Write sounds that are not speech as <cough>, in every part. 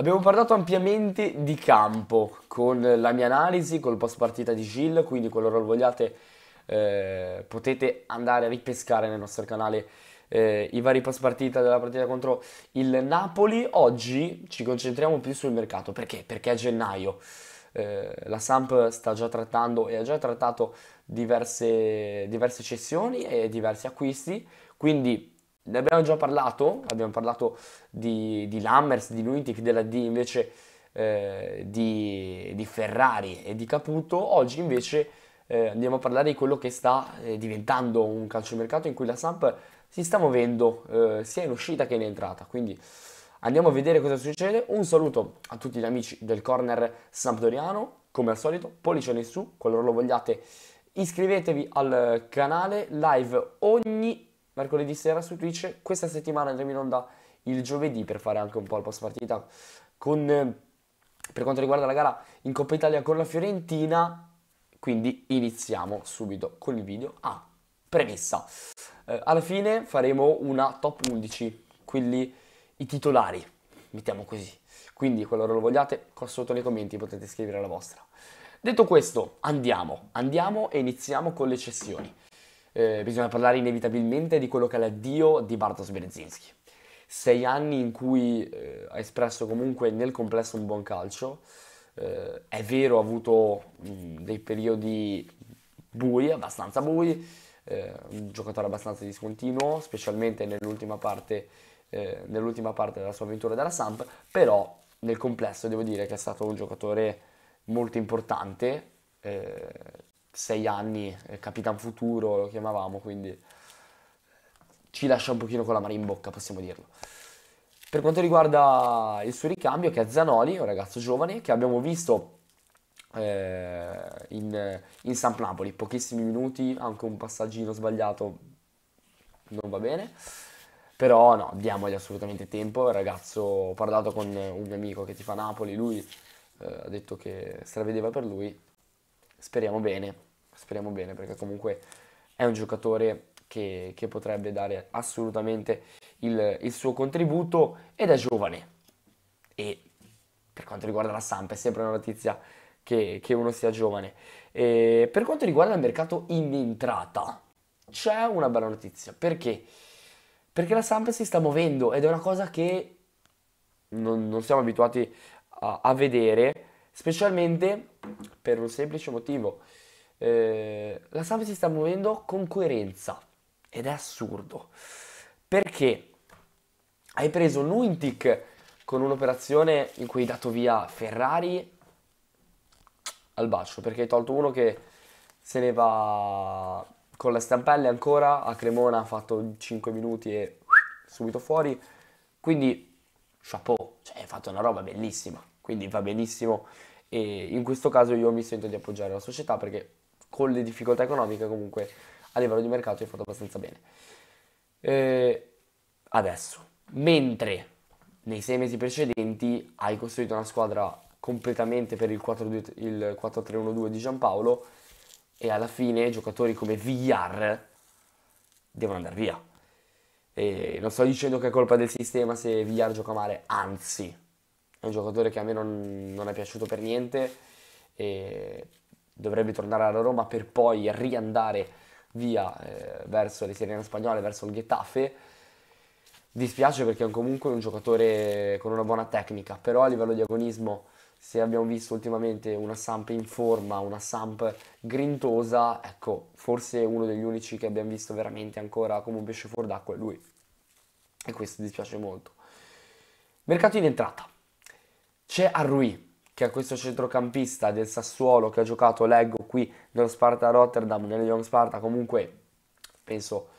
Abbiamo parlato ampiamente di campo con la mia analisi, col post partita di Gil, quindi qualora lo vogliate eh, potete andare a ripescare nel nostro canale eh, i vari post partita della partita contro il Napoli. Oggi ci concentriamo più sul mercato, perché? Perché è gennaio. Eh, la Samp sta già trattando e ha già trattato diverse, diverse cessioni e diversi acquisti, quindi ne abbiamo già parlato, abbiamo parlato di, di Lammers, di Luitic, della D invece eh, di, di, Ferrari e di Caputo. Oggi invece eh, andiamo a parlare di quello che sta eh, diventando un calciomercato in cui la Samp si sta muovendo eh, sia in uscita che in entrata. Quindi andiamo a vedere cosa succede. Un saluto a tutti gli amici del corner Sampdoriano. Come al solito, pollice in su, qualora lo vogliate, iscrivetevi al canale live ogni mercoledì sera su Twitch. Questa settimana andremo in onda il giovedì per fare anche un po' il post partita con, eh, per quanto riguarda la gara in Coppa Italia con la Fiorentina. Quindi iniziamo subito con il video. Ah, premessa. Eh, alla fine faremo una top 11, quelli i titolari, mettiamo così. Quindi qualora lo vogliate, qua sotto nei commenti potete scrivere la vostra. Detto questo, andiamo, andiamo e iniziamo con le cessioni eh, bisogna parlare inevitabilmente di quello che è l'addio di Bartosz Berezinski. Sei anni in cui eh, ha espresso comunque nel complesso un buon calcio, eh, è vero ha avuto mh, dei periodi bui, abbastanza bui, eh, un giocatore abbastanza discontinuo, specialmente nell'ultima parte, eh, nell'ultima parte della sua avventura della Samp, però nel complesso devo dire che è stato un giocatore molto importante eh, sei anni, eh, Capitan Futuro lo chiamavamo, quindi ci lascia un pochino con la mano in bocca, possiamo dirlo. Per quanto riguarda il suo ricambio, che è Zanoli, un ragazzo giovane che abbiamo visto eh, in, in San Napoli, pochissimi minuti, anche un passaggino sbagliato non va bene. Però no, diamogli assolutamente tempo. Il ragazzo, ho parlato con un mio amico che ti fa Napoli, lui eh, ha detto che stravedeva per lui, Speriamo bene, speriamo bene perché comunque è un giocatore che, che potrebbe dare assolutamente il, il, suo contributo ed è giovane. E per quanto riguarda la Samp è sempre una notizia che, che uno sia giovane. E per quanto riguarda il mercato in entrata, c'è una bella notizia. Perché? Perché la Samp si sta muovendo ed è una cosa che non, non siamo abituati a, a vedere specialmente per un semplice motivo. Eh, la Samp si sta muovendo con coerenza ed è assurdo perché hai preso Nuintic con un'operazione in cui hai dato via Ferrari al bacio perché hai tolto uno che se ne va con la stampelle ancora a Cremona ha fatto 5 minuti e subito fuori quindi chapeau cioè hai fatto una roba bellissima quindi va benissimo e in questo caso io mi sento di appoggiare la società perché con le difficoltà economiche comunque a livello di mercato è fatto abbastanza bene. Eh, adesso, mentre nei sei mesi precedenti hai costruito una squadra completamente per il, 4, il 4-3-1-2 di Giampaolo e alla fine giocatori come Villar devono andare via. E non sto dicendo che è colpa del sistema se Villar gioca male, anzi, è un giocatore che a me non, non è piaciuto per niente e dovrebbe tornare alla Roma per poi riandare via eh, verso le Serena spagnole, verso il Getafe. Dispiace perché è comunque un giocatore con una buona tecnica, però a livello di agonismo, se abbiamo visto ultimamente una Samp in forma, una Samp grintosa, ecco, forse uno degli unici che abbiamo visto veramente ancora come un pesce fuor d'acqua è lui. E questo dispiace molto. Mercato in entrata. C'è Arrui, che è questo centrocampista del Sassuolo che ha giocato, leggo qui, nello Sparta Rotterdam, nello Young Sparta, comunque penso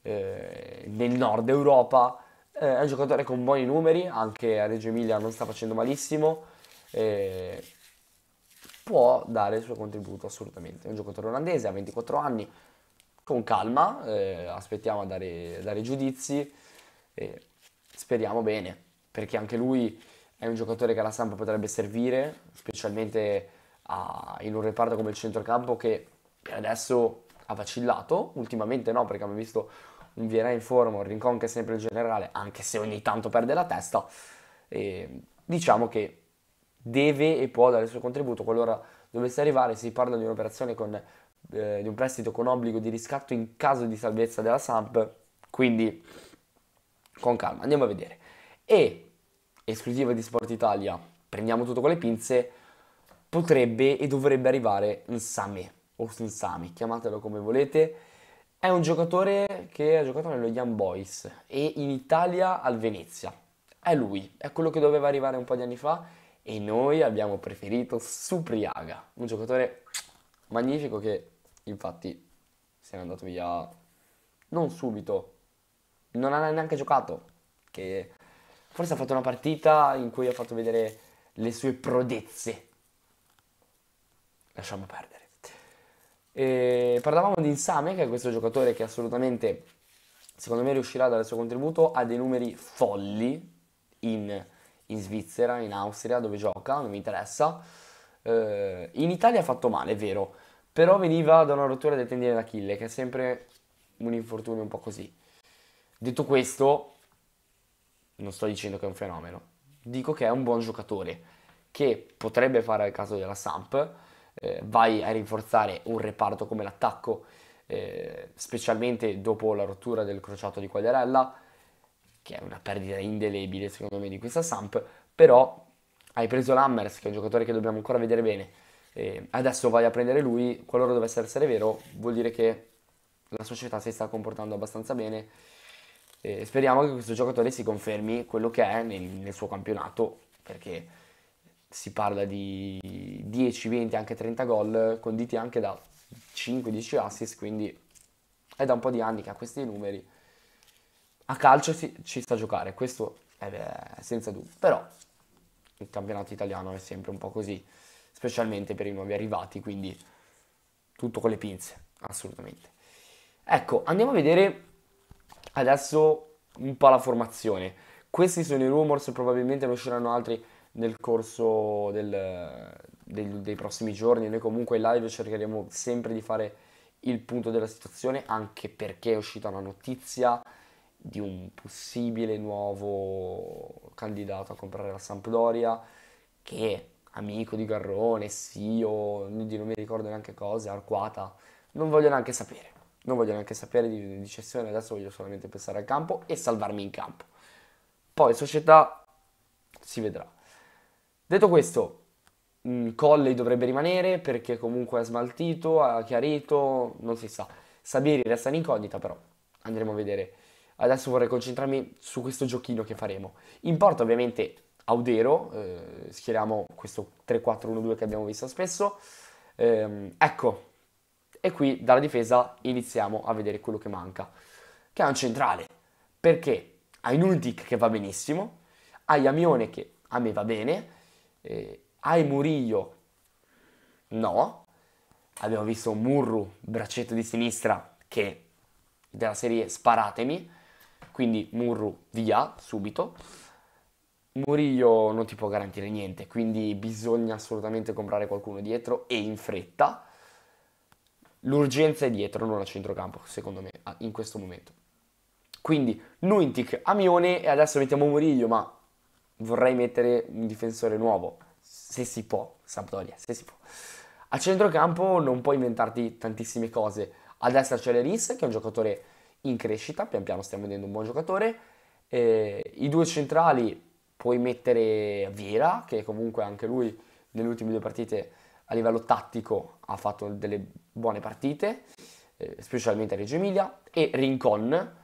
eh, nel nord Europa. Eh, è un giocatore con buoni numeri, anche a Reggio Emilia non sta facendo malissimo. Eh, può dare il suo contributo assolutamente. È un giocatore olandese, ha 24 anni, con calma, eh, aspettiamo a dare, dare giudizi e speriamo bene, perché anche lui è un giocatore che alla Samp potrebbe servire, specialmente a, in un reparto come il centrocampo che adesso ha vacillato, ultimamente no perché abbiamo visto un Viera in forma, un Rincon che è sempre il generale, anche se ogni tanto perde la testa, e, diciamo che deve e può dare il suo contributo qualora dovesse arrivare, si parla di un'operazione con, eh, di un prestito con obbligo di riscatto in caso di salvezza della Samp, quindi con calma, andiamo a vedere. E esclusiva di Sport Italia, prendiamo tutto con le pinze, potrebbe e dovrebbe arrivare Nsame, o Nsame, chiamatelo come volete. È un giocatore che ha giocato nello Young Boys e in Italia al Venezia. È lui, è quello che doveva arrivare un po' di anni fa e noi abbiamo preferito Supriaga, un giocatore magnifico che infatti se n'è andato via non subito, non ha neanche giocato, che Forse ha fatto una partita in cui ha fatto vedere le sue prodezze. Lasciamo perdere. E parlavamo di Insame, che è questo giocatore che assolutamente, secondo me, riuscirà a dare il suo contributo Ha dei numeri folli in, in Svizzera, in Austria, dove gioca, non mi interessa. Eh, in Italia ha fatto male, è vero, però veniva da una rottura del tendine d'Achille, che è sempre un infortunio un po' così. Detto questo, non sto dicendo che è un fenomeno, dico che è un buon giocatore che potrebbe fare al caso della Samp, eh, vai a rinforzare un reparto come l'attacco, eh, specialmente dopo la rottura del crociato di Quagliarella, che è una perdita indelebile secondo me di questa Samp, però hai preso l'Hammers, che è un giocatore che dobbiamo ancora vedere bene, eh, adesso vai a prendere lui, qualora dovesse essere vero, vuol dire che la società si sta comportando abbastanza bene eh, speriamo che questo giocatore si confermi quello che è nel, nel suo campionato, perché si parla di 10, 20, anche 30 gol, conditi anche da 5-10 assist, quindi è da un po' di anni che ha questi numeri. A calcio si, ci sta a giocare, questo è beh, senza dubbio, però il campionato italiano è sempre un po' così, specialmente per i nuovi arrivati, quindi tutto con le pinze, assolutamente. Ecco, andiamo a vedere Adesso un po' la formazione. Questi sono i rumors, probabilmente ne usciranno altri nel corso del, dei, dei prossimi giorni. Noi comunque in live cercheremo sempre di fare il punto della situazione, anche perché è uscita una notizia di un possibile nuovo candidato a comprare la Sampdoria che è amico di Garrone, CEO, di non mi ricordo neanche cosa, Arquata, non voglio neanche sapere non voglio neanche sapere di, di cessione, adesso voglio solamente pensare al campo e salvarmi in campo. Poi società si vedrà. Detto questo, mm, Colley dovrebbe rimanere perché comunque ha smaltito, ha chiarito, non si sa. Sabiri resta in incognita però, andremo a vedere. Adesso vorrei concentrarmi su questo giochino che faremo. In porta ovviamente Audero, eh, schieriamo questo 3-4-1-2 che abbiamo visto spesso. Eh, ecco, e qui dalla difesa iniziamo a vedere quello che manca, che è un centrale, perché hai Nultic che va benissimo, hai Amione che a me va bene, eh, hai Murillo no, abbiamo visto Murru, braccetto di sinistra, che della serie sparatemi, quindi Murru via subito. Murillo non ti può garantire niente, quindi bisogna assolutamente comprare qualcuno dietro e in fretta l'urgenza è dietro, non a centrocampo, secondo me, in questo momento. Quindi Nuintic, Amione e adesso mettiamo Murillo, ma vorrei mettere un difensore nuovo, se si può, Sampdoria, se si può. A centrocampo non puoi inventarti tantissime cose. A destra c'è Leris, che è un giocatore in crescita, pian piano stiamo vedendo un buon giocatore. Eh, I due centrali puoi mettere Viera, che comunque anche lui nelle ultime due partite a livello tattico ha fatto delle buone partite, eh, specialmente a Reggio Emilia, e Rincon,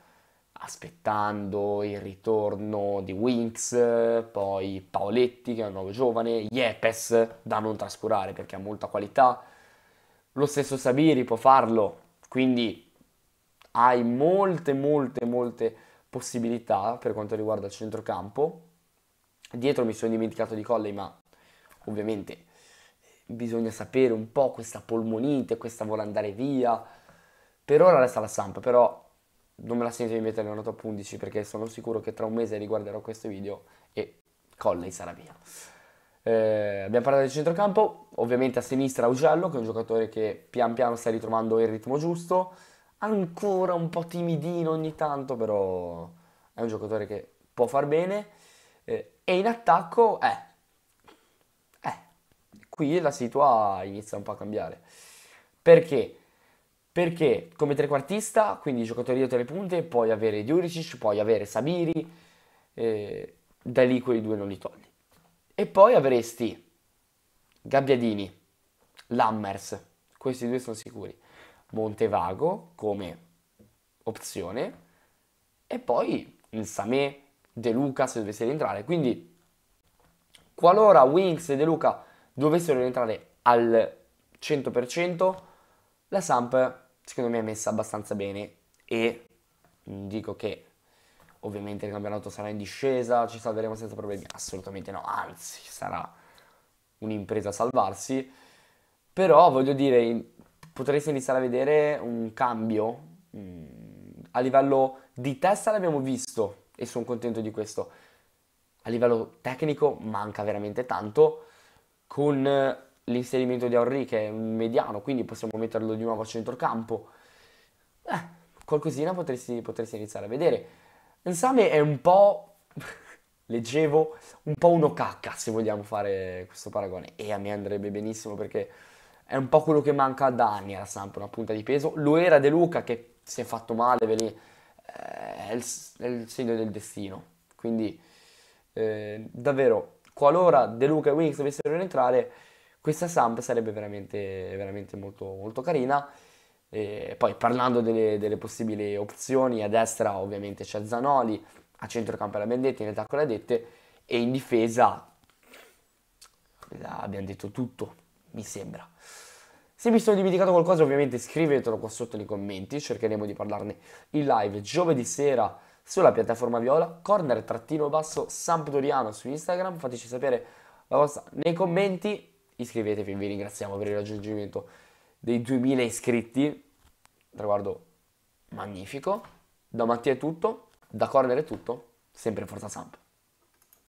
aspettando il ritorno di Winks, poi Paoletti che è un nuovo giovane, Yepes da non trascurare perché ha molta qualità, lo stesso Sabiri può farlo, quindi hai molte molte molte possibilità per quanto riguarda il centrocampo. Dietro mi sono dimenticato di Colley, ma ovviamente bisogna sapere un po' questa polmonite, questa vuole andare via. Per ora resta la Samp, però non me la sento di mettere una top 11 perché sono sicuro che tra un mese riguarderò questo video e Colley sarà via. Eh, abbiamo parlato del centrocampo, ovviamente a sinistra Augello che è un giocatore che pian piano sta ritrovando il ritmo giusto, ancora un po' timidino ogni tanto però è un giocatore che può far bene eh, e in attacco eh, qui la situazione inizia un po' a cambiare. Perché? Perché come trequartista, quindi giocatori dietro le punte, puoi avere Diuricic, puoi avere Sabiri, eh, da lì quei due non li togli. E poi avresti Gabbiadini, Lammers, questi due sono sicuri, Montevago come opzione, e poi il De Luca se dovesse rientrare. Quindi, qualora Wings e De Luca dovessero rientrare al 100%, la Samp secondo me è messa abbastanza bene e dico che ovviamente il campionato sarà in discesa, ci salveremo senza problemi, assolutamente no, anzi sarà un'impresa a salvarsi, però voglio dire, potreste iniziare a vedere un cambio mm, a livello di testa l'abbiamo visto e sono contento di questo, a livello tecnico manca veramente tanto, con eh, l'inserimento di Henry che è un mediano, quindi possiamo metterlo di nuovo a centrocampo. Eh, qualcosina potresti, potresti iniziare a vedere. Insame è un po', <laughs> leggevo, un po' uno cacca se vogliamo fare questo paragone e a me andrebbe benissimo perché è un po' quello che manca da anni alla Samp, una punta di peso. Lo era De Luca che si è fatto male, ve eh, lì, è, il, segno del destino. Quindi eh, davvero qualora De Luca e Wings dovessero rientrare, questa Samp sarebbe veramente, veramente molto, molto carina. E poi parlando delle, delle, possibili opzioni, a destra ovviamente c'è Zanoli, a centrocampo la Bendetti, in attacco la Dette e in difesa abbiamo detto tutto, mi sembra. Se mi sono dimenticato qualcosa ovviamente scrivetelo qua sotto nei commenti, cercheremo di parlarne in live giovedì sera sulla piattaforma viola, corner-sampdoriano basso su Instagram, fateci sapere la vostra nei commenti, iscrivetevi, vi ringraziamo per il raggiungimento dei 2000 iscritti, traguardo magnifico, da Mattia è tutto, da Corner è tutto, sempre Forza Samp.